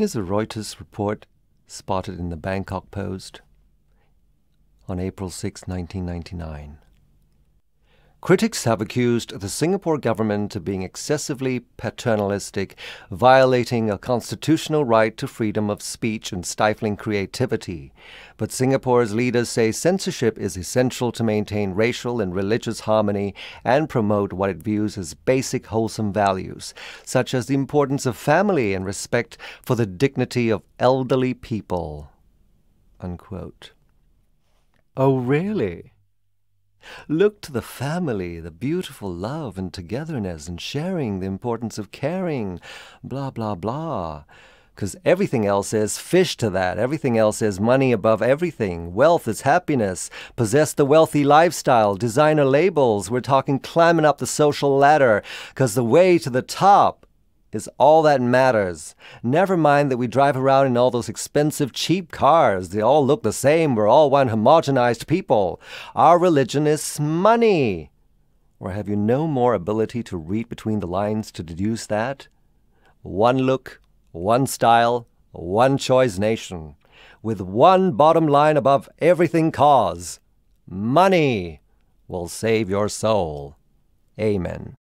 Here's a Reuters report spotted in the Bangkok Post on April 6, 1999. Critics have accused the Singapore government of being excessively paternalistic, violating a constitutional right to freedom of speech and stifling creativity. But Singapore's leaders say censorship is essential to maintain racial and religious harmony and promote what it views as basic wholesome values, such as the importance of family and respect for the dignity of elderly people. Unquote. Oh, really? Look to the family, the beautiful love and togetherness and sharing, the importance of caring, blah, blah, blah. Because everything else is fish to that. Everything else is money above everything. Wealth is happiness. Possess the wealthy lifestyle. Designer labels. We're talking climbing up the social ladder. Because the way to the top is all that matters. Never mind that we drive around in all those expensive, cheap cars. They all look the same. We're all one homogenized people. Our religion is money. Or have you no more ability to read between the lines to deduce that? One look, one style, one choice nation, with one bottom line above everything cause. Money will save your soul. Amen.